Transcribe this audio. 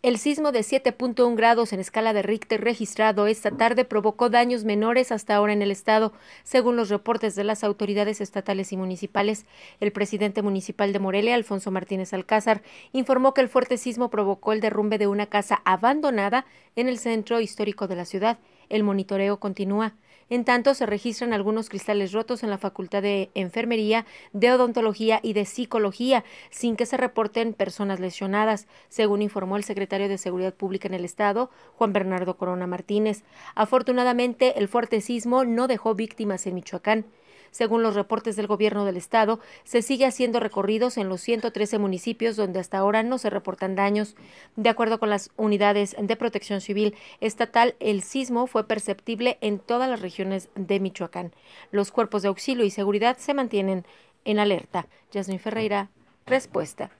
El sismo de 7.1 grados en escala de Richter registrado esta tarde provocó daños menores hasta ahora en el estado, según los reportes de las autoridades estatales y municipales. El presidente municipal de Morelia, Alfonso Martínez Alcázar, informó que el fuerte sismo provocó el derrumbe de una casa abandonada en el centro histórico de la ciudad. El monitoreo continúa. En tanto, se registran algunos cristales rotos en la Facultad de Enfermería, de Odontología y de Psicología, sin que se reporten personas lesionadas, según informó el secretario de Seguridad Pública en el Estado, Juan Bernardo Corona Martínez. Afortunadamente, el fuerte sismo no dejó víctimas en Michoacán. Según los reportes del gobierno del estado, se sigue haciendo recorridos en los 113 municipios donde hasta ahora no se reportan daños. De acuerdo con las unidades de protección civil estatal, el sismo fue perceptible en todas las regiones de Michoacán. Los cuerpos de auxilio y seguridad se mantienen en alerta. Yasmin Ferreira, respuesta.